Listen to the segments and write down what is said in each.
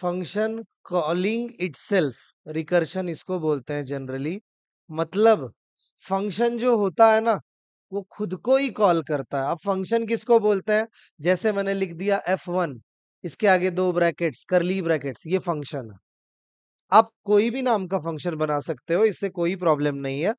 Function calling itself recursion इसको बोलते हैं जनरली मतलब फंक्शन जो होता है ना वो खुद को ही कॉल करता है अब फंक्शन किसको बोलते हैं जैसे मैंने लिख दिया एफ वन इसके आगे दो ब्रैकेट्स करली ब्रैकेट्स ये फंक्शन है आप कोई भी नाम का फंक्शन बना सकते हो इससे कोई प्रॉब्लम नहीं है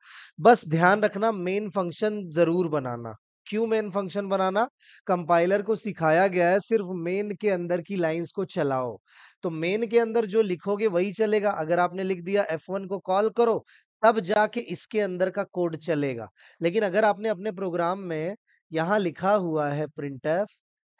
बस ध्यान रखना मेन फंक्शन जरूर बनाना क्यों मेन फंक्शन बनाना कंपाइलर को सिखाया गया है सिर्फ मेन के अंदर की लाइंस को चलाओ तो मेन के अंदर जो लिखोगे वही चलेगा अगर आपने लिख दिया वन को कॉल करो तब जाके इसके अंदर का कोड चलेगा लेकिन अगर आपने अपने प्रोग्राम में यहाँ लिखा हुआ है प्रिंट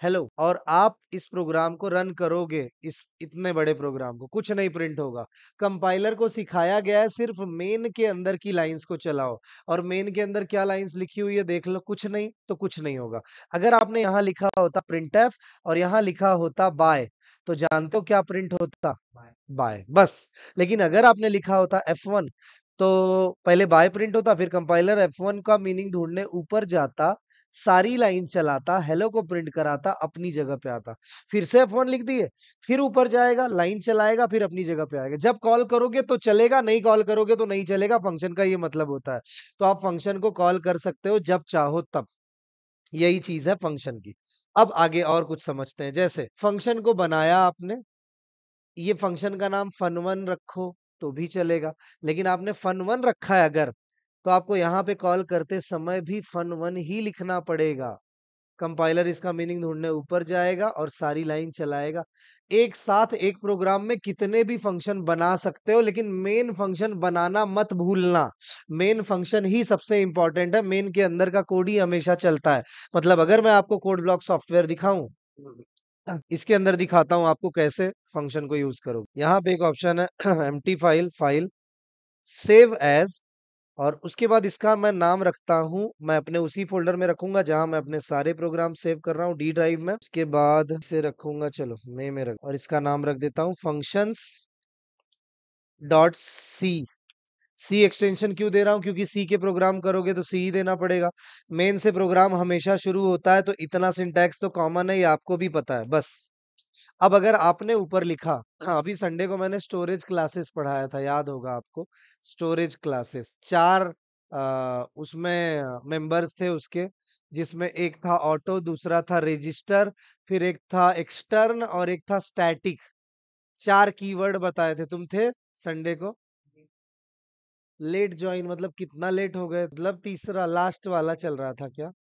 हेलो और आप इस प्रोग्राम को रन करोगे इस इतने बड़े प्रोग्राम को कुछ नहीं प्रिंट होगा कंपाइलर को सिखाया गया है सिर्फ मेन के अंदर की लाइंस को चलाओ और मेन के अंदर क्या लाइंस लिखी हुई है देख लो कुछ नहीं तो कुछ नहीं होगा अगर आपने यहाँ लिखा होता प्रिंट एफ और यहाँ लिखा होता बाय तो जानते हो क्या प्रिंट होता बाय बस लेकिन अगर आपने लिखा होता एफ वन तो पहले बाय प्रिंट होता फिर कंपाइलर एफ वन का मीनिंग ढूंढने ऊपर जाता सारी लाइन चलाता हेलो को प्रिंट कराता अपनी जगह पे आता फिर से एफ लिख दिए फिर ऊपर जाएगा लाइन चलाएगा फिर अपनी जगह पे आएगा जब कॉल करोगे तो चलेगा नहीं कॉल करोगे तो नहीं चलेगा फंक्शन का ये मतलब होता है तो आप फंक्शन को कॉल कर सकते हो जब चाहो तब यही चीज है फंक्शन की अब आगे और कुछ समझते हैं जैसे फंक्शन को बनाया आपने ये फंक्शन का नाम फन वन रखो तो भी चलेगा लेकिन आपने फन वन रखा है अगर तो आपको यहाँ पे कॉल करते समय भी फन वन ही लिखना पड़ेगा कंपाइलर इसका मीनिंग ढूंढने ऊपर जाएगा और सारी लाइन चलाएगा एक साथ एक प्रोग्राम में कितने भी फंक्शन बना सकते हो लेकिन मेन फंक्शन बनाना मत भूलना मेन फंक्शन ही सबसे इंपॉर्टेंट है मेन के अंदर का कोड ही हमेशा चलता है मतलब अगर मैं आपको कोड ब्लॉक सॉफ्टवेयर दिखाऊं इसके अंदर दिखाता हूं आपको कैसे फंक्शन को यूज करो यहाँ पे एक ऑप्शन है um file file save as और उसके बाद इसका मैं नाम रखता हूँ मैं अपने उसी फोल्डर में रखूंगा जहां मैं अपने सारे प्रोग्राम सेव कर रहा हूँ डी ड्राइव में उसके बाद इसे रखूंगा चलो मे में रख और इसका नाम रख देता हूँ functions dot C C extension क्यों दे रहा हूँ क्योंकि सी के प्रोग्राम करोगे तो सी ही देना पड़ेगा मेन से प्रोग्राम हमेशा शुरू होता है तो इतना सिंटैक्स तो कॉमन है ये आपको भी पता है बस अब अगर आपने ऊपर लिखा हाँ अभी संडे को मैंने स्टोरेज क्लासेस पढ़ाया था याद होगा आपको स्टोरेज क्लासेस चार आ, उसमें मेंबर्स थे उसके जिसमें एक था ऑटो दूसरा था रजिस्टर फिर एक था एक्सटर्न और एक था स्टैटिक चार कीवर्ड बताए थे तुम थे संडे को लेट ज्वाइन मतलब कितना लेट हो गए मतलब तीसरा लास्ट वाला चल रहा था क्या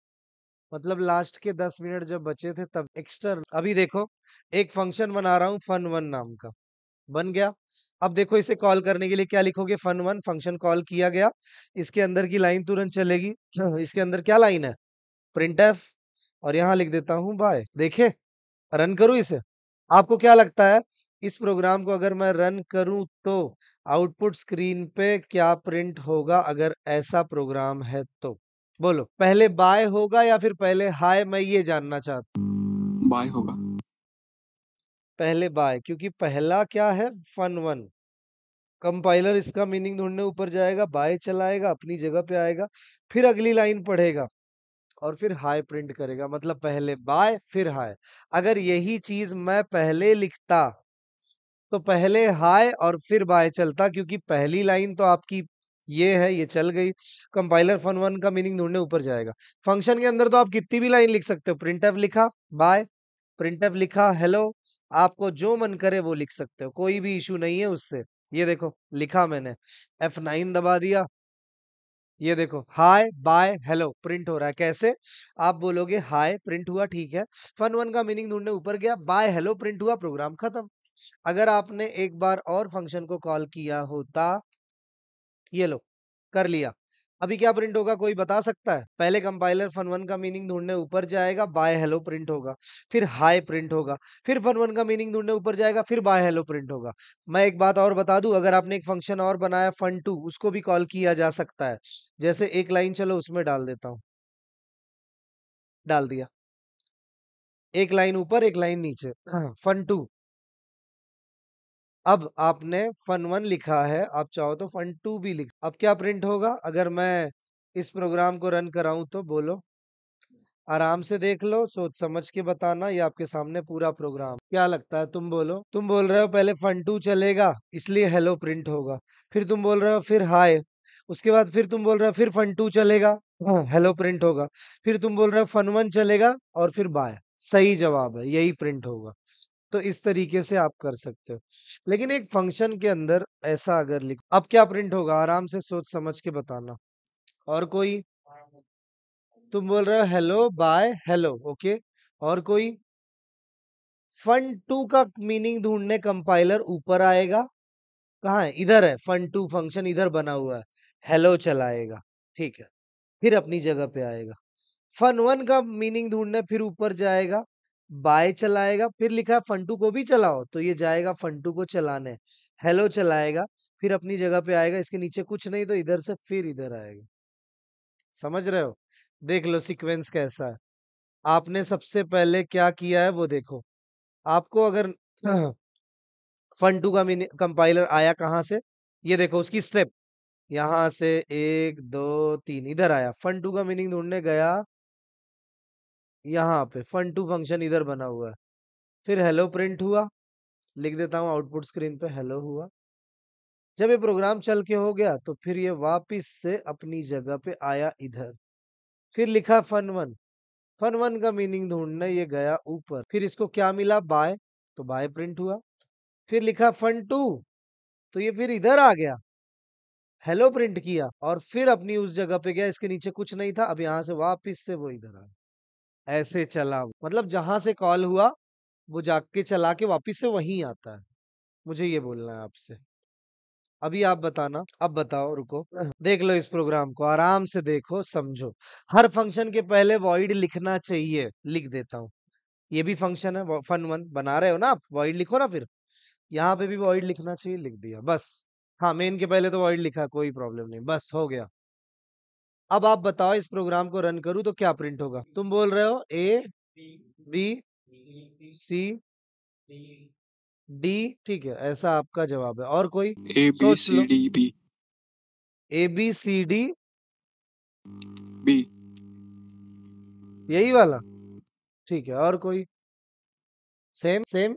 मतलब लास्ट के दस मिनट जब बचे थे तब एक्स्ट्रा अभी देखो एक फंक्शन बना रहा हूँ फन वन नाम का बन गया अब देखो इसे कॉल करने के लिए क्या लिखोगे फन वन फंक्शन कॉल किया गया इसके अंदर की लाइन तुरंत चलेगी इसके अंदर क्या लाइन है प्रिंट एफ और यहाँ लिख देता हूँ बाय देखे रन करूँ इसे आपको क्या लगता है इस प्रोग्राम को अगर मैं रन करूं तो आउटपुट स्क्रीन पे क्या प्रिंट होगा अगर ऐसा प्रोग्राम है तो बोलो पहले बाय होगा या फिर पहले हाय मैं ये जानना चाहता हूँ बाय होगा पहले बाय क्योंकि पहला क्या है फन वन कंपाइलर इसका मीनिंग ढूंढने ऊपर जाएगा बाय चलाएगा अपनी जगह पे आएगा फिर अगली लाइन पढ़ेगा और फिर हाय प्रिंट करेगा मतलब पहले बाय फिर हाय अगर यही चीज मैं पहले लिखता तो पहले हाय और फिर बाय चलता क्योंकि पहली लाइन तो आपकी ये है ये चल गई कंपाइलर फन वन का मीनिंग ढूंढने ऊपर जाएगा फंक्शन के अंदर तो आप कितनी भी लाइन लिख सकते हो प्रिंट एफ लिखा बाय प्रिंट एफ लिखा हेलो आपको जो मन करे वो लिख सकते हो कोई भी इशू नहीं है उससे ये देखो लिखा मैंने एफ नाइन दबा दिया ये देखो हाय बाय हेलो प्रिंट हो रहा है कैसे आप बोलोगे हाय प्रिंट हुआ ठीक है फन वन का मीनिंग ढूंढने ऊपर गया बाय हेलो प्रिंट हुआ प्रोग्राम खत्म अगर आपने एक बार और फंक्शन को कॉल किया होता ये लो कर लिया अभी क्या प्रिंट होगा कोई बता सकता है पहले कंपाइलर फन वन का मीनिंग ढूंढने ऊपर जाएगा बाय हेलो प्रिंट होगा फिर हाई प्रिंट होगा फिर फन वन का मीनिंग ढूंढने ऊपर जाएगा फिर बाय हेलो प्रिंट होगा मैं एक बात और बता दूं अगर आपने एक फंक्शन और बनाया फन टू उसको भी कॉल किया जा सकता है जैसे एक लाइन चलो उसमें डाल देता हूं डाल दिया एक लाइन ऊपर एक लाइन नीचे फन टू अब आपने फन वन लिखा है आप चाहो तो फन टू भी लिख अब क्या प्रिंट होगा अगर मैं इस प्रोग्राम को रन कराऊं तो बोलो आराम से देख लो सोच समझ के बताना ये आपके सामने पूरा प्रोग्राम क्या लगता है तुम बोलो तुम बोल रहे हो पहले फन टू चलेगा इसलिए हेलो प्रिंट होगा फिर तुम बोल रहे हो फिर हाय उसके बाद फिर तुम बोल रहे हो फिर फन टू चलेगा हाँ, हेलो प्रिंट होगा फिर तुम बोल रहे हो फन वन चलेगा और फिर बाय सही जवाब है यही प्रिंट होगा तो इस तरीके से आप कर सकते हो लेकिन एक फंक्शन के अंदर ऐसा अगर लिख अब क्या प्रिंट होगा आराम से सोच समझ के बताना और कोई तुम बोल रहे हो हेलो बाय हेलो ओके और कोई फन टू का मीनिंग ढूंढने कंपाइलर ऊपर आएगा कहा है इधर है फन टू फंक्शन इधर बना हुआ है हेलो चलाएगा ठीक है फिर अपनी जगह पे आएगा फन वन का मीनिंग ढूंढने फिर ऊपर जाएगा बाय चलाएगा फिर लिखा है फंटू को भी चलाओ तो ये जाएगा फंटू को चलाने हेलो चलाएगा फिर अपनी जगह पे आएगा इसके नीचे कुछ नहीं तो इधर से फिर इधर आएगा समझ रहे हो देख लो सीक्वेंस कैसा है आपने सबसे पहले क्या किया है वो देखो आपको अगर फंटू का कंपाइलर आया कहाँ से ये देखो उसकी स्टेप यहाँ से एक दो तीन इधर आया फंटू का मीनिंग ढूंढने गया यहाँ पे फन टू फंक्शन इधर बना हुआ है फिर हेलो प्रिंट हुआ लिख देता हूँ आउटपुट स्क्रीन पे हेलो हुआ जब ये प्रोग्राम चल के हो गया तो फिर ये वापिस से अपनी जगह पे आया इधर फिर लिखा फन वन फन वन का मीनिंग ढूंढने ये गया ऊपर फिर इसको क्या मिला बाय तो बाय प्रिंट हुआ फिर लिखा फन टू तो ये फिर इधर आ गया हेलो प्रिंट किया और फिर अपनी उस जगह पे गया इसके नीचे कुछ नहीं था अब यहां से वापिस से वो इधर आ गया ऐसे चला मतलब जहां से कॉल हुआ वो जाके चला के वापिस से वहीं आता है मुझे ये बोलना है आपसे अभी आप बताना अब बताओ रुको देख लो इस प्रोग्राम को आराम से देखो समझो हर फंक्शन के पहले वॉइड लिखना चाहिए लिख देता हूँ ये भी फंक्शन है फन वन बना रहे हो ना आप वॉइड लिखो ना फिर यहाँ पे भी वॉइड लिखना चाहिए लिख दिया बस हाँ मेन के पहले तो वॉइड लिखा कोई प्रॉब्लम नहीं बस हो गया अब आप बताओ इस प्रोग्राम को रन करूं तो क्या प्रिंट होगा तुम बोल रहे हो ए बी सी डी ठीक है ऐसा आपका जवाब है और कोई A B C D B A B C D B यही वाला ठीक है और कोई सेम सेम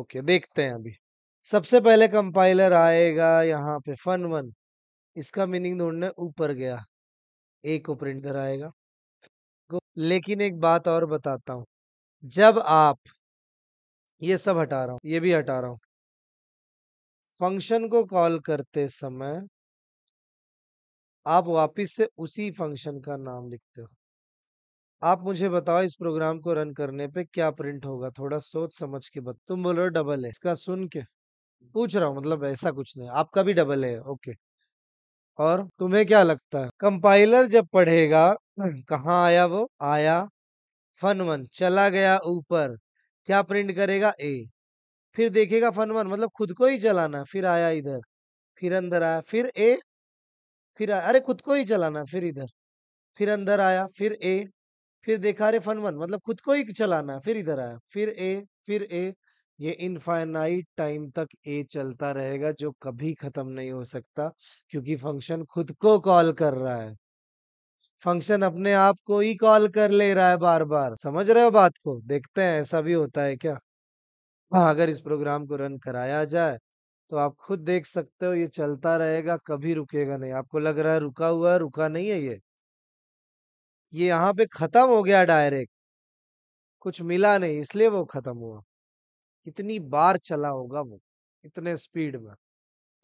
ओके देखते हैं अभी सबसे पहले कंपाइलर आएगा यहाँ पे फन वन इसका मीनिंग ढूंढने ऊपर गया ए को प्रिंट कराएगा लेकिन एक बात और बताता हूं जब आप ये सब हटा रहा हूं ये भी हटा रहा हूं फंक्शन को कॉल करते समय आप वापस से उसी फंक्शन का नाम लिखते हो आप मुझे बताओ इस प्रोग्राम को रन करने पे क्या प्रिंट होगा थोड़ा सोच समझ के बता तुम बोल रहे हो डबल है इसका सुन के पूछ रहा हूँ मतलब ऐसा कुछ नहीं आपका भी डबल है ओके और तुम्हें क्या लगता है कंपाइलर जब पढ़ेगा हम्म। कहाँ आया वो आया फन वन चला गया ऊपर क्या प्रिंट करेगा ए फिर देखेगा फन वन मतलब खुद को ही चलाना फिर आया इधर फिर अंदर आया फिर ए फिर आया अरे खुद को ही चलाना फिर इधर फिर अंदर आया फिर ए फिर देखा अरे फन वन मतलब खुद को ही चलाना फिर इधर आया फिर ए फिर ए ये इनफाइनाइट टाइम तक ए चलता रहेगा जो कभी खत्म नहीं हो सकता क्योंकि फंक्शन खुद को कॉल कर रहा है फंक्शन अपने आप को ही कॉल कर ले रहा है बार बार समझ रहे हो बात को देखते हैं ऐसा भी होता है क्या हाँ अगर इस प्रोग्राम को रन कराया जाए तो आप खुद देख सकते हो ये चलता रहेगा कभी रुकेगा नहीं आपको लग रहा है रुका हुआ है रुका नहीं है ये ये यहाँ पे खत्म हो गया डायरेक्ट कुछ मिला नहीं इसलिए वो खत्म हुआ इतनी बार चला होगा वो इतने स्पीड में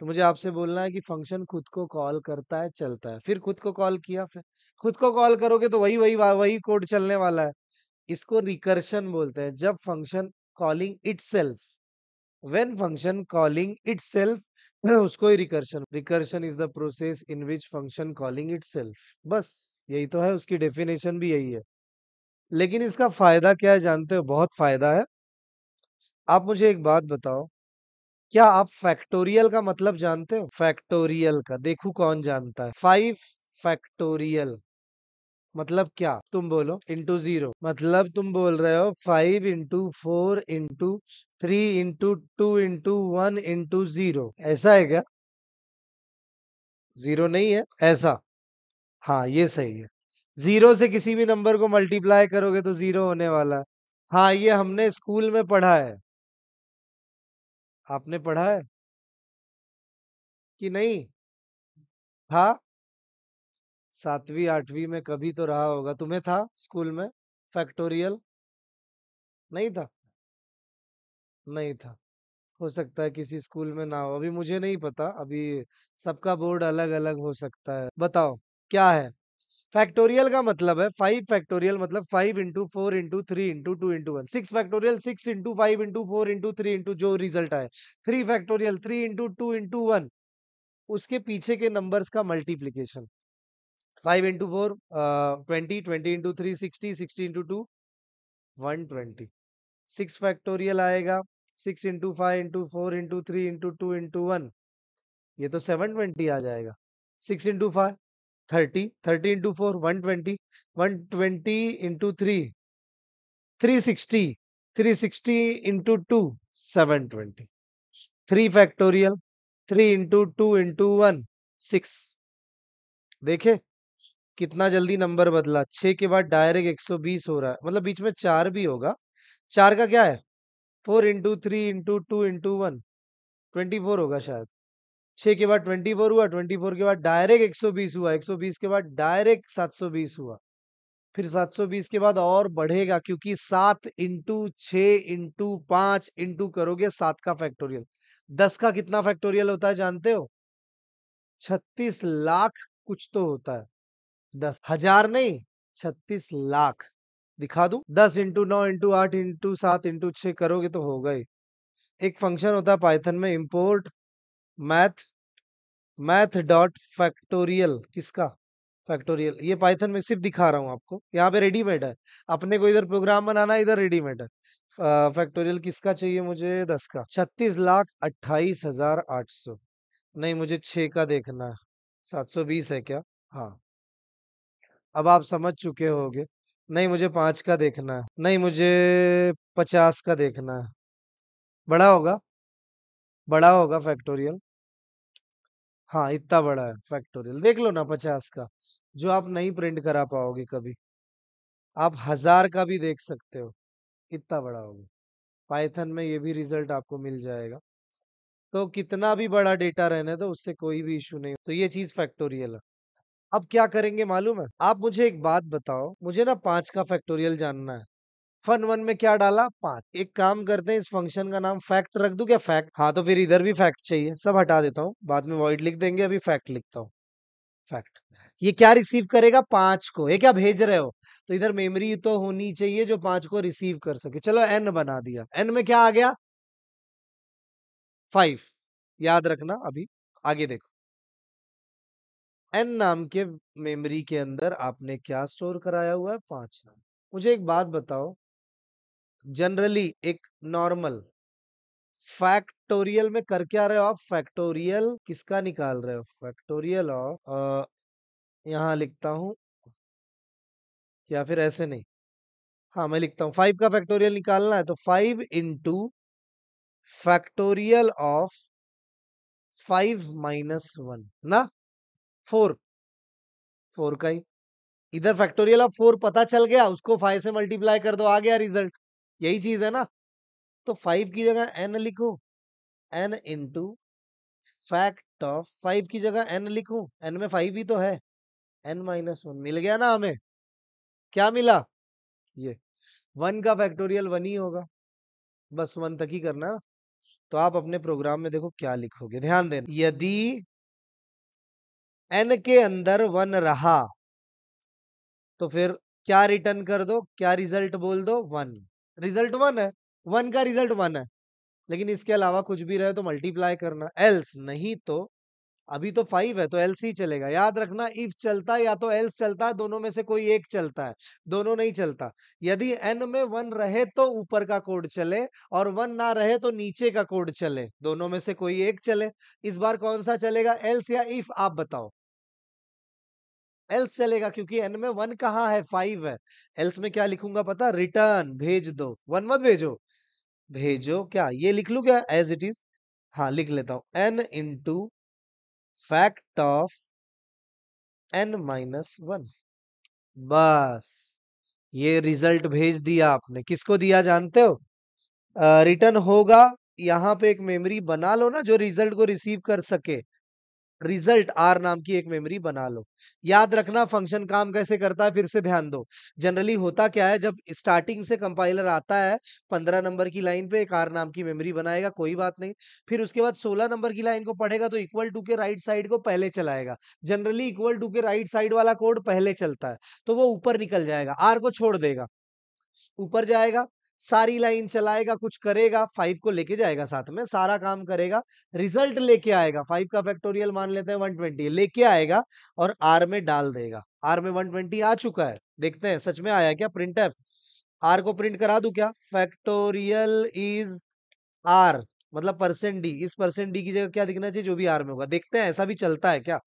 तो मुझे आपसे बोलना है कि फंक्शन खुद को कॉल करता है चलता है फिर खुद को कॉल किया फिर खुद को कॉल करोगे तो वही वही वही कोड चलने वाला है इसको रिकर्शन बोलते हैं जब function calling itself when function calling itself उसको ही recursion recursion is the process in which function calling itself बस यही तो है उसकी डेफिनेशन भी यही है लेकिन इसका फायदा क्या है जानते हो बहुत फायदा है आप मुझे एक बात बताओ क्या आप फैक्टोरियल का मतलब जानते हो फैक्टोरियल का देखो कौन जानता है फाइव फैक्टोरियल मतलब क्या तुम बोलो इंटू जीरो मतलब तुम बोल रहे हो five into four into three into two into one into zero ऐसा है क्या जीरो नहीं है ऐसा हाँ ये सही है जीरो से किसी भी नंबर को मल्टीप्लाई करोगे तो जीरो होने वाला है हाँ ये हमने स्कूल में पढ़ा है आपने पढ़ा है कि नहीं था सातवीं आठवीं में कभी तो रहा होगा तुम्हें था स्कूल में फैक्टोरियल नहीं था नहीं था हो सकता है किसी स्कूल में ना हो अभी मुझे नहीं पता अभी सबका बोर्ड अलग अलग हो सकता है बताओ क्या है फैक्टोरियल का मतलब है फाइव फैक्टोरियल मतलब five into four into three into two into one six factorial six into five into four into three into जो रिजल्ट आए three factorial three into two into one उसके पीछे के नंबर्स का multiplication five into four twenty twenty into three sixty sixty into two one twenty six factorial आएगा six into five into four into three into two into one ये तो seven twenty आ जाएगा six into five thirty thirty into four one twenty one twenty into three three sixty three sixty into two seven twenty three factorial three into two into one six देखे कितना जल्दी number बदला छ के बाद direct एक सौ बीस हो रहा है मतलब बीच में चार भी होगा चार का क्या है four into three into two into one twenty four होगा शायद छह के बाद ट्वेंटी फोर हुआ ट्वेंटी फोर के बाद डायरेक्ट एक सौ बीस हुआ एक सौ बीस के बाद डायरेक्ट सात सौ बीस हुआ फिर सात सौ बीस के बाद और बढ़ेगा क्योंकि सात इंटू छ इंटू पांच इंटू करोगे सात का फैक्टोरियल दस का कितना फैक्टोरियल होता है जानते हो छत्तीस लाख कुछ तो होता है दस हजार नहीं छत्तीस लाख दिखा दू दस इंटू नौ इंटू आठ इंटू सात इंटू छ करोगे तो होगा ही एक फंक्शन होता है पाइथन में import math math dot factorial किसका फैक्टोरियल ये पाइथन में सिर्फ दिखा रहा हूँ आपको यहाँ पे रेडीमेड है अपने को इधर प्रोग्राम बनाना इधर रेडीमेड है फैक्टोरियल किसका चाहिए मुझे दस का छत्तीस लाख अट्ठाईस हजार आठ सौ नहीं मुझे छ का देखना है सात सौ बीस है क्या हाँ अब आप समझ चुके होंगे नहीं मुझे पांच का देखना है नहीं मुझे पचास का देखना है बड़ा होगा बड़ा होगा फैक्टोरियल हाँ इतना बड़ा है फैक्टोरियल देख लो ना पचास का जो आप नहीं प्रिंट करा पाओगे कभी आप हजार का भी देख सकते हो इतना बड़ा होगा पाइथन में ये भी रिजल्ट आपको मिल जाएगा तो कितना भी बड़ा डेटा रहने तो उससे कोई भी इशू नहीं तो ये चीज फैक्टोरियल है अब क्या करेंगे मालूम है आप मुझे एक बात बताओ मुझे ना पांच का फैक्टोरियल जानना है फन वन में क्या डाला पांच एक काम करते हैं इस फंक्शन का नाम फैक्ट रख दू क्या फैक्ट हाँ तो फिर इधर भी फैक्ट चाहिए सब हटा देता हूँ बाद में वॉइड लिख देंगे अभी फैक्ट लिखता हूँ फैक्ट ये क्या रिसीव करेगा पांच को ये क्या भेज रहे हो तो इधर मेमोरी तो होनी चाहिए जो पांच को रिसीव कर सके चलो एन बना दिया एन में क्या आ गया फाइव याद रखना अभी आगे देखो एन नाम के मेमोरी के अंदर आपने क्या स्टोर कराया हुआ है पांच नाम मुझे एक बात बताओ जनरली एक नॉर्मल फैक्टोरियल में कर क्या रहे हो आप फैक्टोरियल किसका निकाल रहे हो फैक्टोरियल ऑफ यहां लिखता हूं या फिर ऐसे नहीं हाँ मैं लिखता हूं फाइव का फैक्टोरियल निकालना है तो five into factorial of five minus one ना फोर फोर का ही इधर फैक्टोरियल ऑफ फोर पता चल गया उसको फाइव से मल्टीप्लाई कर दो आ गया रिजल्ट यही चीज है ना तो फाइव की जगह एन लिखू N into fact of five की जगह एन लिखू एन में फाइव ही तो है एन माइनस वन मिल गया ना हमें क्या मिला ये वन का फैक्टोरियल वन ही होगा बस वन तक ही करना तो आप अपने प्रोग्राम में देखो क्या लिखोगे ध्यान देना यदि एन के अंदर वन रहा तो फिर क्या रिटर्न कर दो क्या रिजल्ट बोल दो वन रिजल्ट वन है वन का रिजल्ट वन है लेकिन इसके अलावा कुछ भी रहे तो मल्टीप्लाई करना एल्स नहीं तो अभी तो फाइव है तो एल्स ही चलेगा याद रखना इफ चलता है या तो एल्स चलता है दोनों में से कोई एक चलता है दोनों नहीं चलता यदि एन में वन रहे तो ऊपर का कोड चले और वन ना रहे तो नीचे का कोड चले दोनों में से कोई एक चले इस बार कौन सा चलेगा एल्स या इफ आप बताओ एल्स चलेगा क्योंकि एन में वन कहा है फाइव है एल्स में क्या लिखूंगा पता रिटर्न भेज दो वन मत भेजो भेजो क्या ये लिख लू क्या एज इट इज हाँ लिख लेता हूं N into fact of N minus one बस ये रिजल्ट भेज दिया आपने किसको दिया जानते हो रिटर्न होगा यहां पे एक मेमोरी बना लो ना जो रिजल्ट को रिसीव कर सके रिजल्ट आर नाम की एक मेमोरी बना लो याद रखना फंक्शन काम कैसे करता है फिर से ध्यान दो जनरली होता क्या है जब स्टार्टिंग से कंपाइलर आता है पंद्रह नंबर की लाइन पे एक आर नाम की मेमोरी बनाएगा कोई बात नहीं फिर उसके बाद सोलह नंबर की लाइन को पढ़ेगा तो इक्वल टू के राइट साइड को पहले चलाएगा जनरली इक्वल टू के राइट साइड वाला कोड पहले चलता है तो वो ऊपर निकल जाएगा आर को छोड़ देगा ऊपर जाएगा सारी लाइन चलाएगा कुछ करेगा फाइव को लेके जाएगा साथ में सारा काम करेगा रिजल्ट लेके आएगा फाइव का फैक्टोरियल मान लेते हैं वन ट्वेंटी लेके आएगा और आर में डाल देगा आर में वन ट्वेंटी आ चुका है देखते हैं सच में आया क्या प्रिंट एफ आर को प्रिंट करा दू क्या फैक्टोरियल इज आर मतलब परसेंट डी इस परसेंट डी की जगह क्या दिखना चाहिए जो भी आर में होगा देखते हैं ऐसा भी चलता है क्या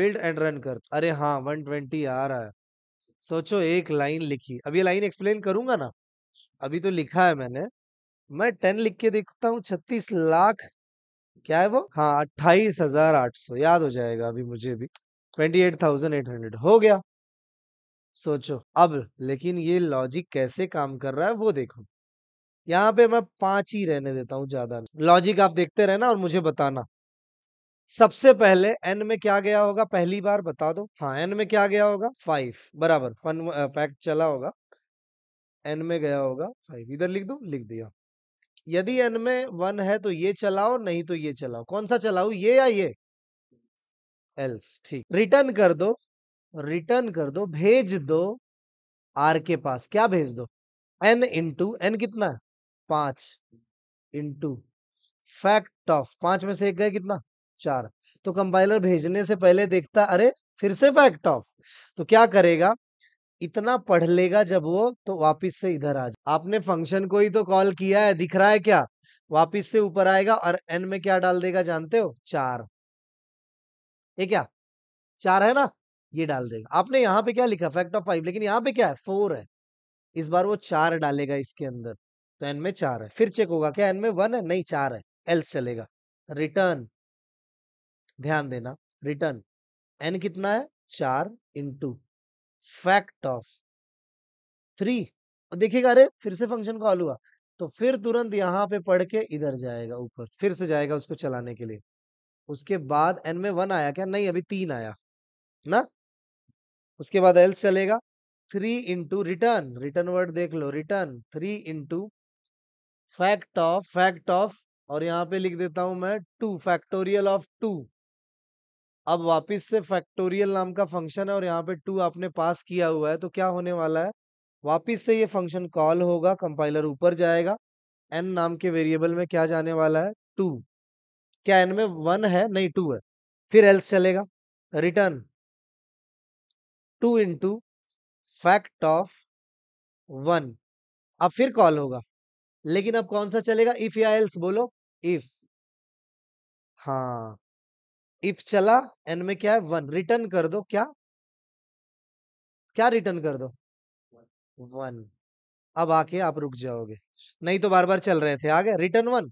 बिल्ड एंड रन कर अरे हाँ वन ट्वेंटी आ रहा है सोचो एक लाइन लिखी अब ये लाइन एक्सप्लेन करूंगा ना अभी तो लिखा है मैंने मैं टेन लिख के देखता हूँ छत्तीस लाख क्या है वो हाँ अट्ठाईस हजार आठ सौ याद हो जाएगा अभी मुझे भी twenty eight thousand eight hundred हो गया सोचो अब लेकिन ये लॉजिक कैसे काम कर रहा है वो देखो यहाँ पे मैं पांच ही रहने देता हूँ ज्यादा लॉजिक आप देखते रहना और मुझे बताना सबसे पहले एन में क्या गया होगा पहली बार बता दो हाँ एन में क्या गया होगा फाइव बराबर फन फैक्ट चला होगा एन में गया होगा फाइव इधर लिख दो लिख दिया यदि एन में वन है तो ये चलाओ नहीं तो ये चलाओ कौन सा चलाओ ये या ये एल्स ठीक रिटर्न कर दो रिटर्न कर दो भेज दो आर के पास क्या भेज दो एन इंटू एन कितना है पांच इंटू फैक्ट ऑफ पांच में से एक गए कितना चार तो कंपाइलर भेजने से पहले देखता अरे फिर से फैक्ट ऑफ तो क्या करेगा इतना पढ़ लेगा जब वो तो वापिस से इधर आ जाए आपने फंक्शन को ही तो कॉल किया है दिख रहा है क्या वापिस से ऊपर आएगा और एन में क्या डाल देगा जानते हो चार ये क्या चार है ना ये डाल देगा आपने यहाँ पे क्या लिखा फैक्ट ऑफ फाइव लेकिन यहाँ पे क्या है फोर है इस बार वो चार डालेगा इसके अंदर तो एन में चार है फिर चेक होगा क्या एन में वन है नहीं चार है एल्स चलेगा रिटर्न ध्यान देना रिटर्न एन कितना है चार इंटू फैक्ट ऑफ थ्री देखिएगा अरे फिर से फंक्शन कॉल हुआ तो फिर तुरंत यहाँ पे पढ़ के इधर जाएगा ऊपर फिर से जाएगा उसको चलाने के लिए उसके बाद एन में वन आया क्या नहीं अभी तीन आया ना उसके बाद एल्स चलेगा three into return return word देख लो return three into fact of fact of और यहाँ पे लिख देता हूं मैं टू फैक्टोरियल ऑफ टू अब वापस से फैक्टोरियल नाम का फंक्शन है और यहाँ पे टू आपने पास किया हुआ है तो क्या होने वाला है वापस से ये फंक्शन कॉल होगा कंपाइलर ऊपर जाएगा एन नाम के वेरिएबल में क्या जाने वाला है टू क्या एन में वन है नहीं टू है फिर एल्स चलेगा return two into fact of one अब फिर कॉल होगा लेकिन अब कौन सा चलेगा इफ या एल्स बोलो इफ हाँ इफ चला एन में क्या है वन रिटर्न कर दो क्या क्या रिटर्न कर दो वन अब आके आप रुक जाओगे नहीं तो बार बार चल रहे थे आगे रिटर्न वन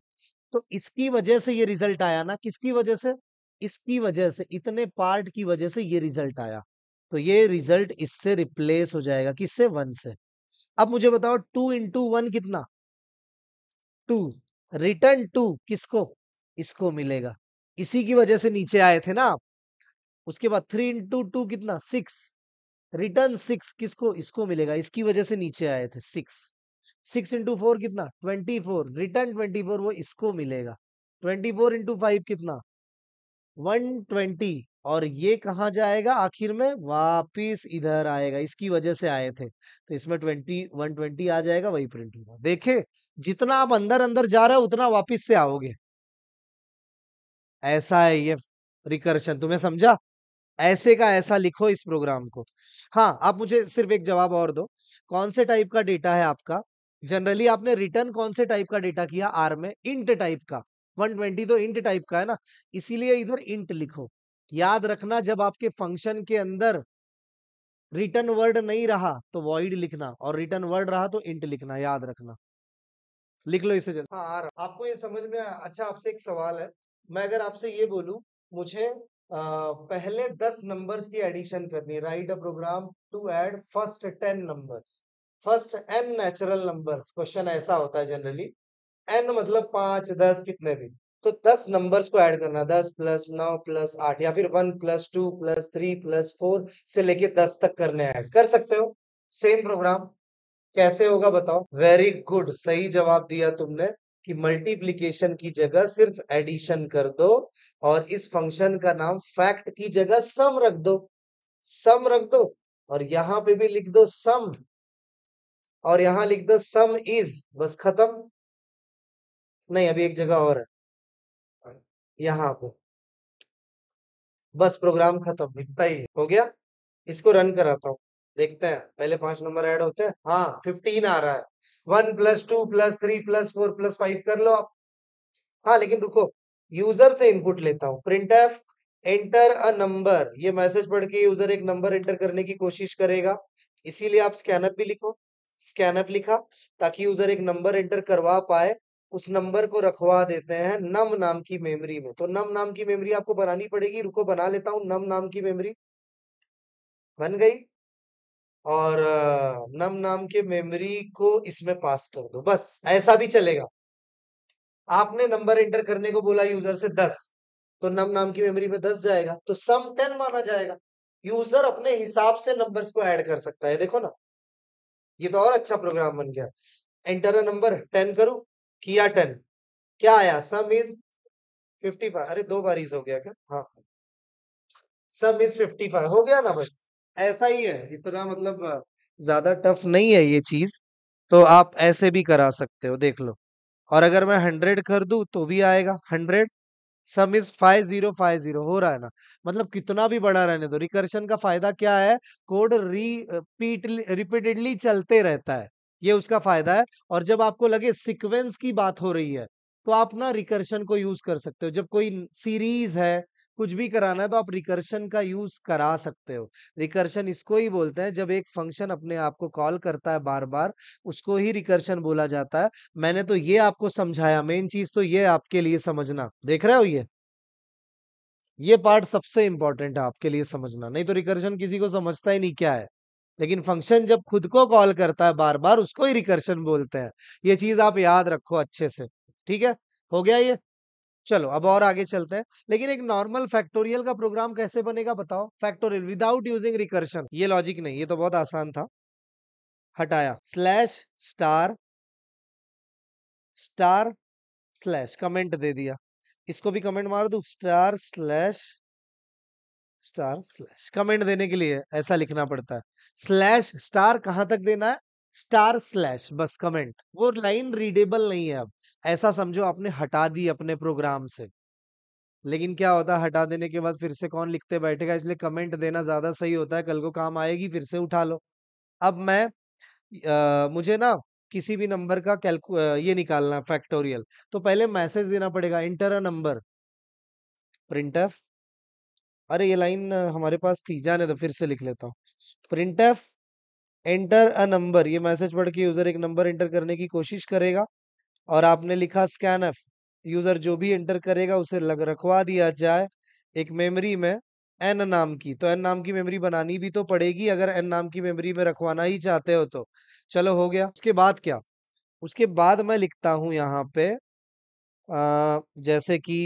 तो इसकी वजह से ये रिजल्ट आया ना किसकी वजह से इसकी वजह से इतने पार्ट की वजह से ये रिजल्ट आया तो ये रिजल्ट इससे रिप्लेस हो जाएगा किससे वन से अब मुझे बताओ टू इंटू वन कितना टू रिटर्न टू किसको इसको मिलेगा इसी की वजह से नीचे आए थे ना आप उसके बाद थ्री इंटू टू कितना सिक्स रिटर्न सिक्स किसको इसको मिलेगा इसकी वजह से नीचे आए थे सिक्स सिक्स इंटू फोर कितना twenty four return twenty four वो इसको मिलेगा ट्वेंटी फोर इंटू फाइव कितना वन ट्वेंटी और ये कहा जाएगा आखिर में वापिस इधर आएगा इसकी वजह से आए थे तो इसमें ट्वेंटी वन ट्वेंटी आ जाएगा वही प्रिंट होगा देखे जितना आप अंदर अंदर जा रहे हो उतना वापिस से आओगे ऐसा है ये रिकर्शन तुम्हें समझा ऐसे का ऐसा लिखो इस प्रोग्राम को हाँ आप मुझे सिर्फ एक जवाब और दो कौन से टाइप का डेटा है आपका जनरली आपने रिटर्न कौन से टाइप का डेटा किया आर में इंट टाइप का 120 तो इंट टाइप का है ना इसीलिए इधर इंट लिखो याद रखना जब आपके फंक्शन के अंदर रिटर्न वर्ड नहीं रहा तो वॉइड लिखना और रिटर्न वर्ड रहा तो इंट लिखना याद रखना लिख लो इसे जल्द हाँ आ रहा आपको ये समझ में आया अच्छा आपसे एक सवाल है मैं अगर आपसे ये बोलू मुझे आ, पहले दस नंबर्स की एडिशन करनी write a program to add first ten numbers first N natural numbers question ऐसा होता है जनरली एन मतलब पांच दस कितने भी तो दस नंबर्स को ऐड करना दस प्लस नौ प्लस आठ या फिर one plus two plus three plus four से लेके दस तक करने ऐड कर सकते हो सेम प्रोग्राम कैसे होगा बताओ वेरी गुड सही जवाब दिया तुमने कि मल्टीप्लीकेशन की जगह सिर्फ एडिशन कर दो और इस फंक्शन का नाम फैक्ट की जगह सम रख दो सम रख दो और यहां पे भी लिख दो सम और यहां लिख दो सम इज बस खत्म नहीं अभी एक जगह और है यहां पे बस प्रोग्राम खत्म लिखता ही हो गया इसको रन कराता हूं देखते हैं पहले पांच नंबर ऐड होते हैं हाँ फिफ्टीन आ रहा है one plus two plus three plus four plus five कर लो आप हाँ लेकिन रुको यूजर से इनपुट लेता हूँ print F enter a number ये मैसेज पढ़ के यूजर एक नंबर एंटर करने की कोशिश करेगा इसीलिए आप स्कैनअप भी लिखो स्कैनअप लिखा ताकि यूजर एक नंबर एंटर करवा पाए उस नंबर को रखवा देते हैं नम नाम की मेमोरी में तो नम नाम की मेमोरी आपको बनानी पड़ेगी रुको बना लेता हूं नम नाम की मेमोरी बन गई और नम नाम के मेमोरी को इसमें पास कर दो बस ऐसा भी चलेगा आपने नंबर एंटर करने को बोला यूजर से दस तो नम नाम की मेमोरी में दस जाएगा तो सम टेन माना जाएगा यूजर अपने हिसाब से नंबर्स को ऐड कर सकता है देखो ना ये तो और अच्छा प्रोग्राम बन गया एंटर अ नंबर टेन करू किया टेन क्या आया सम इज फिफ्टी फाइव अरे दो बार हो गया क्या हाँ सम इज फिफ्टी फाइव हो गया ना बस ऐसा ही है इतना मतलब ज्यादा टफ नहीं है ये चीज तो आप ऐसे भी करा सकते हो देख लो और अगर मैं हंड्रेड कर दू तो भी आएगा hundred sum is five zero five zero हो रहा है ना मतलब कितना भी बड़ा रहने दो रिकर्शन का फायदा क्या है कोड रिपीट रिपीटेडली चलते रहता है ये उसका फायदा है और जब आपको लगे सिक्वेंस की बात हो रही है तो आप ना रिकर्शन को यूज कर सकते हो जब कोई सीरीज है कुछ भी कराना है तो आप रिकर्शन का यूज करा सकते हो रिकर्शन इसको ही बोलते हैं जब एक फंक्शन अपने आप को कॉल करता है बार बार उसको ही रिकर्शन बोला जाता है मैंने तो ये आपको समझाया मेन चीज तो ये आपके लिए समझना देख रहे हो ये ये पार्ट सबसे इंपॉर्टेंट है आपके लिए समझना नहीं तो रिकर्शन किसी को समझता ही नहीं क्या है लेकिन फंक्शन जब खुद को कॉल करता है बार बार उसको ही रिकर्शन बोलते हैं ये चीज आप याद रखो अच्छे से ठीक है हो गया ये चलो अब और आगे चलते हैं लेकिन एक नॉर्मल फैक्टोरियल का प्रोग्राम कैसे बनेगा बताओ फैक्टोरियल विदाउट यूजिंग रिकर्शन ये लॉजिक नहीं ये तो बहुत आसान था हटाया slash star star slash comment दे दिया इसको भी कमेंट मार दू star slash star slash comment देने के लिए ऐसा लिखना पड़ता है स्लैश स्टार कहां तक देना है स्टार स्लैश बस कमेंट वो लाइन रीडेबल नहीं है अब ऐसा समझो आपने हटा दी अपने प्रोग्राम से लेकिन क्या होता है हटा देने के बाद फिर से कौन लिखते बैठेगा इसलिए कमेंट देना ज्यादा सही होता है कल को काम आएगी फिर से उठा लो अब मैं आ, मुझे ना किसी भी नंबर का कैलकु ये निकालना है फैक्टोरियल तो पहले मैसेज देना पड़ेगा enter a number print F अरे ये लाइन हमारे पास थी जाने दो फिर से लिख लेता हूँ print F enter a number ये मैसेज पढ़ के यूजर एक नंबर एंटर करने की कोशिश करेगा और आपने लिखा स्कैन एफ यूजर जो भी एंटर करेगा उसे लग रखवा दिया जाए एक मेमोरी में एन नाम की तो एन नाम की मेमोरी बनानी भी तो पड़ेगी अगर एन नाम की मेमोरी में रखवाना ही चाहते हो तो चलो हो गया उसके बाद क्या उसके बाद मैं लिखता हूं यहाँ पे आ, जैसे कि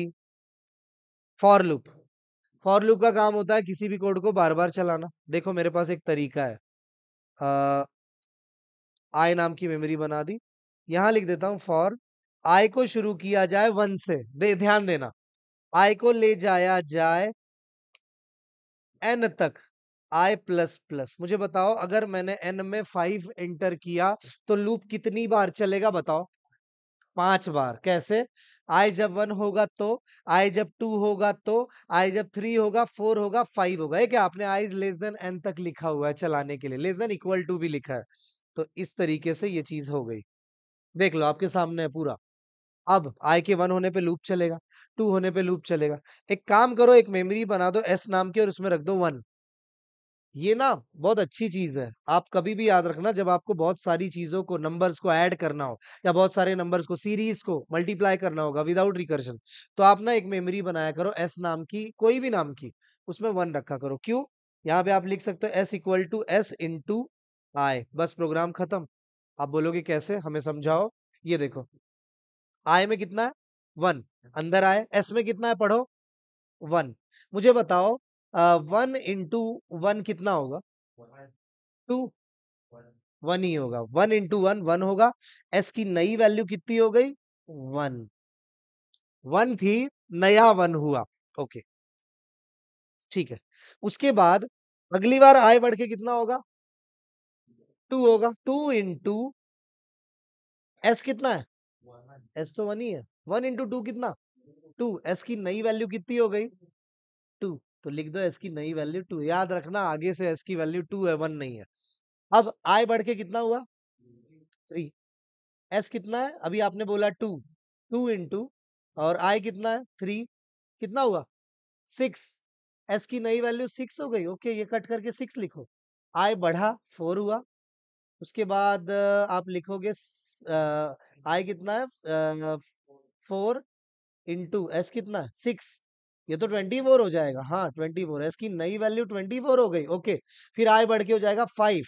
फॉर लूप फॉर लूप का काम होता है किसी भी कोड को बार बार चलाना देखो मेरे पास एक तरीका है आई नाम की मेमोरी बना दी यहां लिख देता हूं फॉर आई को शुरू किया जाए वन से दे ध्यान देना आई को ले जाया जाए एन तक आई प्लस प्लस मुझे बताओ अगर मैंने एन में फाइव एंटर किया तो लूप कितनी बार चलेगा बताओ पांच बार कैसे आई जब वन होगा तो आई जब टू होगा तो आई जब थ्री होगा फोर होगा फाइव होगा ये क्या आपने आई लेस देन एन तक लिखा हुआ है चलाने के लिए लेस देन इक्वल टू भी लिखा है तो इस तरीके से ये चीज हो गई देख लो आपके सामने है पूरा अब आई के वन होने पे लूप चलेगा टू होने पे लूप चलेगा एक काम करो एक मेमोरी बना दो एस नाम की और उसमें रख दो वन ये ना बहुत अच्छी चीज है आप कभी भी याद रखना जब आपको बहुत सारी चीजों को नंबर्स को ऐड करना हो या बहुत सारे नंबर्स को सीरीज को मल्टीप्लाई करना होगा विदाउट रिकर्शन तो आप ना एक मेमोरी बनाया करो एस नाम की कोई भी नाम की उसमें वन रखा करो क्यों यहाँ पे आप लिख सकते हो S equal to S to I बस प्रोग्राम खत्म आप बोलोगे कैसे हमें समझाओ ये देखो आई में कितना है वन अंदर आए एस में कितना है पढ़ो वन मुझे बताओ वन इंटू वन कितना होगा टू वन ही होगा वन इंटू वन वन होगा एस की नई वैल्यू कितनी हो गई वन वन थी नया वन हुआ ओके ठीक है उसके बाद अगली बार आय बढ़ के कितना होगा टू होगा टू इंटू एस कितना है एस तो वन ही है वन इंटू टू कितना टू एस की नई वैल्यू कितनी हो गई तो लिख दो एस की नई वैल्यू टू याद रखना आगे से एस की वैल्यू टू है वन नहीं है अब आय बढ़ के कितना हुआ थ्री एस कितना है अभी आपने बोला टू टू इंटू और आय कितना है थ्री कितना हुआ सिक्स एस की नई वैल्यू सिक्स हो गई ओके ये कट करके सिक्स लिखो आय बढ़ा फोर हुआ उसके बाद आप लिखोगे आय कितना है फोर इंटू एस कितना है सिक्स ये तो ट्वेंटी फोर हो जाएगा हाँ ट्वेंटी फोर एस की नई वैल्यू ट्वेंटी फोर हो गई ओके फिर आई बढ़ के हो जाएगा फाइव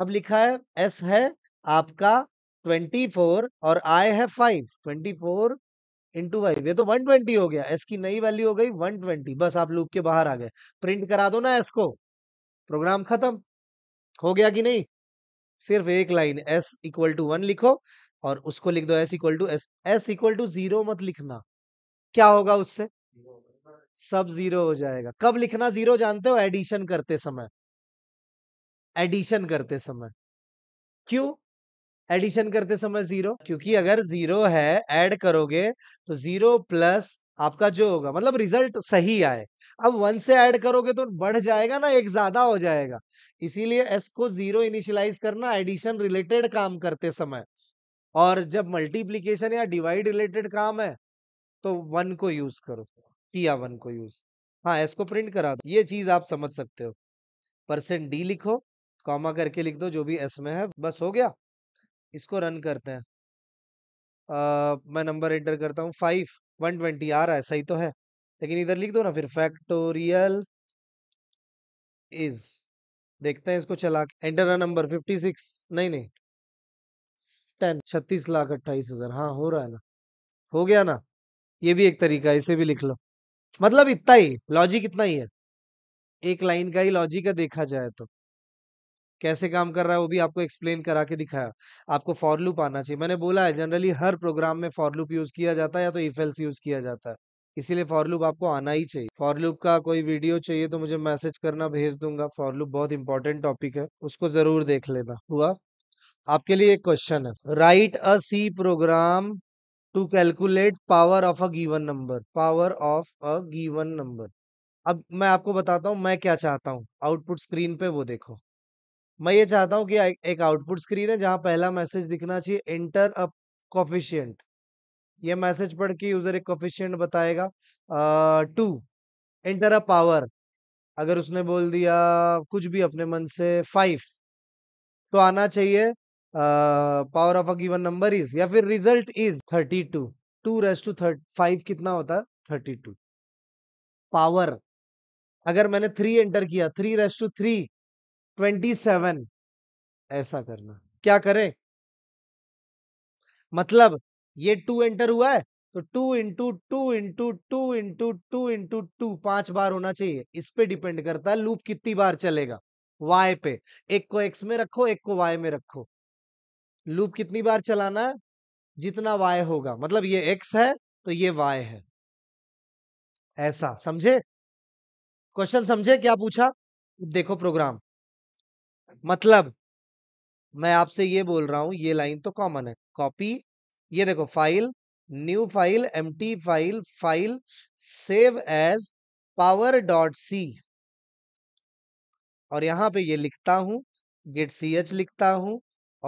अब लिखा है एस है आपका ट्वेंटी फोर और आई है five twenty four into five ये तो वन ट्वेंटी हो गया एस की नई वैल्यू हो गई वन ट्वेंटी बस आप लूप के बाहर आ गए प्रिंट करा दो ना एस को प्रोग्राम खत्म हो गया कि नहीं सिर्फ एक line S equal to one लिखो और उसको लिख दो S equal to S S equal to zero मत लिखना क्या होगा उससे सब जीरो हो जाएगा कब लिखना जीरो जानते हो एडिशन करते समय एडिशन करते समय क्यों एडिशन करते समय जीरो क्योंकि अगर जीरो है ऐड करोगे तो जीरो प्लस आपका जो होगा मतलब रिजल्ट सही आए अब वन से ऐड करोगे तो बढ़ जाएगा ना एक ज्यादा हो जाएगा इसीलिए एस को जीरो इनिशियलाइज करना एडिशन रिलेटेड काम करते समय और जब मल्टीप्लीकेशन या डिवाइड रिलेटेड काम है तो वन को यूज करो किया वन को यूज हाँ एस को प्रिंट करा दो ये चीज आप समझ सकते हो परसेंट डी लिखो कॉमा करके लिख दो जो भी एस में है बस हो गया इसको रन करते हैं आ, मैं नंबर एंटर करता हूँ फाइव वन ट्वेंटी आ रहा है सही तो है लेकिन इधर लिख दो ना फिर फैक्टोरियल इज देखते हैं इसको चला एंटर है नंबर फिफ्टी सिक्स नहीं नहीं टेन छत्तीस लाख अट्ठाईस हजार हाँ हो रहा है ना हो गया ना ये भी एक तरीका है इसे भी लिख लो मतलब इतना ही लॉजिक इतना ही है एक लाइन का ही लॉजिक है देखा जाए तो कैसे काम कर रहा है वो भी आपको एक्सप्लेन करा के दिखाया आपको फॉर लूप आना चाहिए मैंने बोला है जनरली हर प्रोग्राम में फॉर लूप यूज किया जाता है या तो इफेल्स यूज किया जाता है इसीलिए फॉर लूप आपको आना ही चाहिए फॉर लूप का कोई वीडियो चाहिए तो मुझे मैसेज करना भेज दूंगा फॉर लूप बहुत इंपॉर्टेंट टॉपिक है उसको जरूर देख लेना हुआ आपके लिए एक क्वेश्चन है write a C program to calculate power of a given number power of a given number अब मैं आपको बताता हूँ मैं क्या चाहता हूँ आउटपुट स्क्रीन पे वो देखो मैं ये चाहता हूँ कि एक आउटपुट स्क्रीन है जहाँ पहला मैसेज दिखना चाहिए एंटर अ कॉफिशियंट ये मैसेज पढ़ के यूजर एक कॉफिशियंट बताएगा टू एंटर अ पावर अगर उसने बोल दिया कुछ भी अपने मन से फाइव तो आना चाहिए power of a given number is या फिर result is thirty two two raise to five कितना होता है थर्टी टू पावर अगर मैंने थ्री एंटर किया three raise to three twenty seven ऐसा करना क्या करें मतलब ये टू एंटर हुआ है तो two into two into two into two into two पांच बार होना चाहिए इस पे डिपेंड करता है लूप कितनी बार चलेगा वाई पे एक को एक्स में रखो एक को वाई में रखो लूप कितनी बार चलाना है जितना वाई होगा मतलब ये एक्स है तो ये वाई है ऐसा समझे क्वेश्चन समझे क्या पूछा देखो प्रोग्राम मतलब मैं आपसे ये बोल रहा हूं ये लाइन तो कॉमन है कॉपी ये देखो file new file um file file save as power dot C और यहां पे ये लिखता हूं गेट सी एच लिखता हूं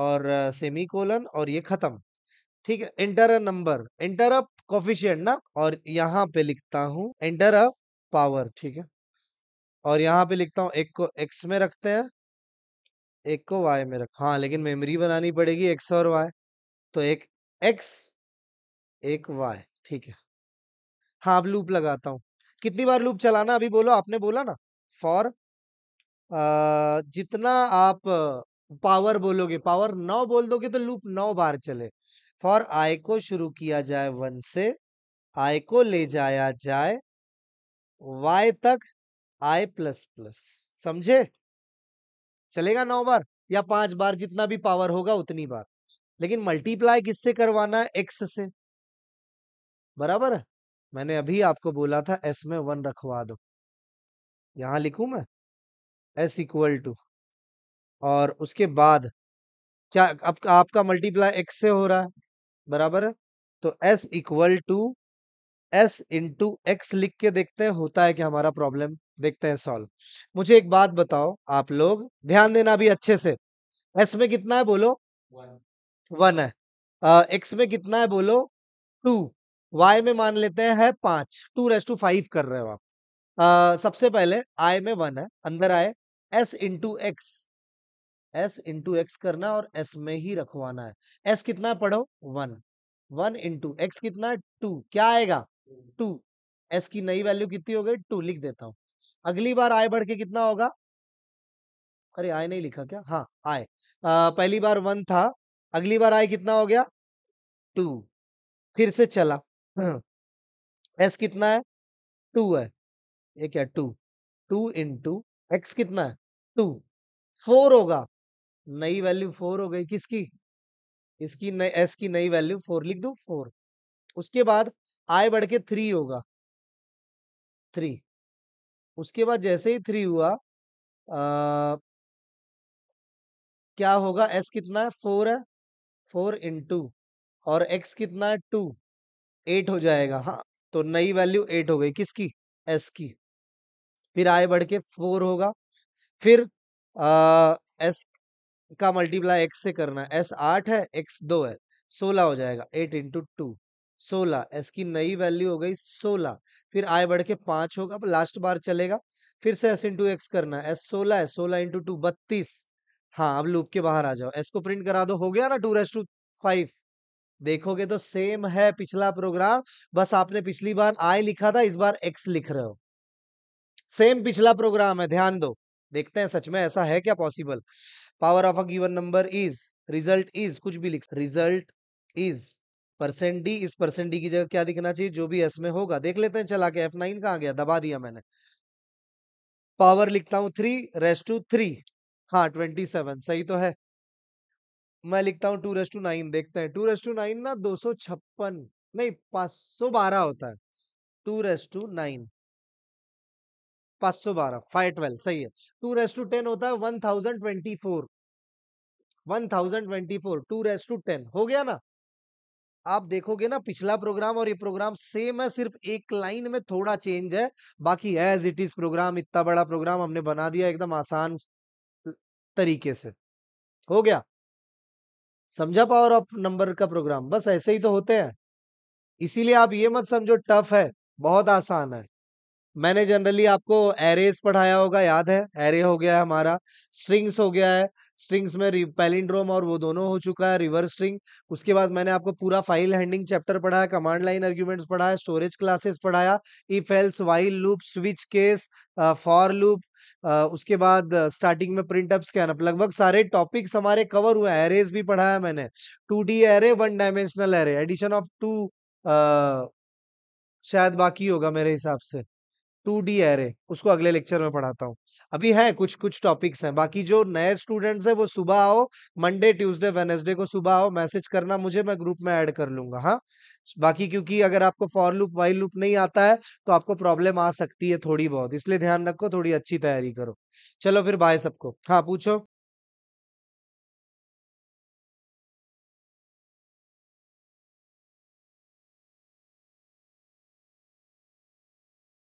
और सेमी कोलन और ये खत्म ठीक है enter a number enter a coefficient ना और यहाँ पे लिखता हूँ इंटर अ पावर ठीक है और यहाँ पे लिखता हूँ एक को एक्स में रखते हैं एक को वाई में रख हाँ लेकिन मेमोरी बनानी पड़ेगी एक्स और वाई तो एक एक्स एक वाई ठीक है हाँ अब लूप लगाता हूँ कितनी बार लूप चलाना अभी बोलो आपने बोला ना फॉर जितना आप पावर बोलोगे पावर नौ बोल दोगे तो लूप नौ बार चले फॉर आय को शुरू किया जाए वन से आय को ले जाया जाए वाई तक आय प्लस प्लस समझे चलेगा नौ बार या पांच बार जितना भी पावर होगा उतनी बार लेकिन मल्टीप्लाई किससे करवाना है एक्स से बराबर है मैंने अभी आपको बोला था एस में वन रखवा दो यहां लिखू मैं एस इक्वल टू और उसके बाद क्या अब आपका मल्टीप्लाई एक्स से हो रहा है बराबर है तो S equal to S into X लिख के देखते हैं होता है कि हमारा प्रॉब्लम देखते हैं सॉल्व मुझे एक बात बताओ आप लोग ध्यान देना भी अच्छे से एस में कितना है बोलो वन है एक्स uh, में कितना है बोलो टू वाई में मान लेते हैं है पांच टू रेस टू फाइव कर रहे हो आप uh, सबसे पहले आई में वन है अंदर आए S into X S into X करना और एस में ही रखवाना है एस कितना पढ़ो वन वन इंटू एक्स कितना टू क्या आएगा टू एस की नई वैल्यू कितनी हो गई टू लिख देता हूं अगली बार आय बढ़ के कितना होगा अरे आय नहीं लिखा क्या हाँ आय पहली बार वन था अगली बार आय कितना हो गया टू फिर से चला एस कितना है टू है ये क्या टू टू इंटू एक्स कितना है टू फोर होगा नई वैल्यू फोर हो गई किसकी इसकी नई एस की नई वैल्यू फोर लिख दो फोर उसके बाद आई बढ़ के थ्री होगा थ्री उसके बाद जैसे ही थ्री हुआ आ, क्या होगा एस कितना है फोर है फोर इंटू और एक्स कितना है टू एट हो जाएगा हाँ तो नई वैल्यू एट हो गई किसकी एस की फिर आई बढ़ के फोर होगा फिर आ, एस का मल्टीप्लाई एक्स से करना है एस आठ है एक्स दो है सोलह हो जाएगा एट इंटू टू सोलह एस की नई वैल्यू हो गई सोलह फिर आय बढ़ के पांच होगा लास्ट बार चलेगा फिर से एस इंटू एक्स करना है एस सोलह है सोलह इंटू टू बत्तीस हाँ अब लूप के बाहर आ जाओ एस को प्रिंट करा दो हो गया ना टू रेस टू फाइव देखोगे तो सेम है पिछला प्रोग्राम बस आपने पिछली बार आय लिखा था इस बार एक्स लिख रहे हो सेम पिछला प्रोग्राम है ध्यान दो देखते हैं सच में ऐसा है क्या possible power of a given number is result is कुछ भी लिख रिजल्ट इज परसेंट डी इस परसेंट डी की जगह क्या दिखना चाहिए जो भी एस में होगा देख लेते हैं चला के एफ नाइन कहा गया दबा दिया मैंने पावर लिखता हूँ थ्री रेस टू थ्री हाँ ट्वेंटी सेवन सही तो है मैं लिखता हूँ टू रेस टू नाइन देखते हैं टू रेस टू नाइन ना दो सौ छप्पन नहीं पांच सौ बारह होता है टू रेस टू नाइन पांच सौ बारह फाइव ट्वेल्व सही है टू रेस टू टेन होता है one thousand twenty four one thousand twenty four two raise to ten हो गया ना आप देखोगे ना पिछला प्रोग्राम और ये प्रोग्राम सेम है सिर्फ एक लाइन में थोड़ा चेंज है बाकी एज इट इज प्रोग्राम इतना बड़ा प्रोग्राम हमने बना दिया एकदम आसान तरीके से हो गया समझा पावर ऑफ नंबर का प्रोग्राम बस ऐसे ही तो होते हैं इसीलिए आप ये मत समझो टफ है बहुत आसान है मैंने जनरली आपको एरेज पढ़ाया होगा याद है एरे हो गया है हमारा स्ट्रिंग्स हो गया है स्ट्रिंग्स में पैलिंड्रोम और वो दोनों हो चुका है रिवर्स स्ट्रिंग उसके बाद मैंने आपको पूरा फाइल हैंडिंग चैप्टर पढ़ाया कमांड लाइन आर्ग्यूमेंट्स पढ़ाया स्टोरेज क्लासेस पढ़ाया if else while loop switch case for loop उसके बाद स्टार्टिंग में प्रिंट अप स्कैन अप लगभग सारे टॉपिक्स हमारे कवर हुए हैं एरेज भी पढ़ाया मैंने two D array one dimensional array addition of two शायद बाकी होगा मेरे हिसाब से टू डी एरे उसको अगले लेक्चर में पढ़ाता हूँ अभी है कुछ कुछ टॉपिक्स हैं बाकी जो नए स्टूडेंट्स हैं वो सुबह आओ मंडे ट्यूसडे वेनेसडे को सुबह आओ मैसेज करना मुझे मैं ग्रुप में ऐड कर लूंगा हाँ बाकी क्योंकि अगर आपको फॉर लूप वाइल लूप नहीं आता है तो आपको प्रॉब्लम आ सकती है थोड़ी बहुत इसलिए ध्यान रखो थोड़ी अच्छी तैयारी करो चलो फिर बाय सबको हाँ पूछो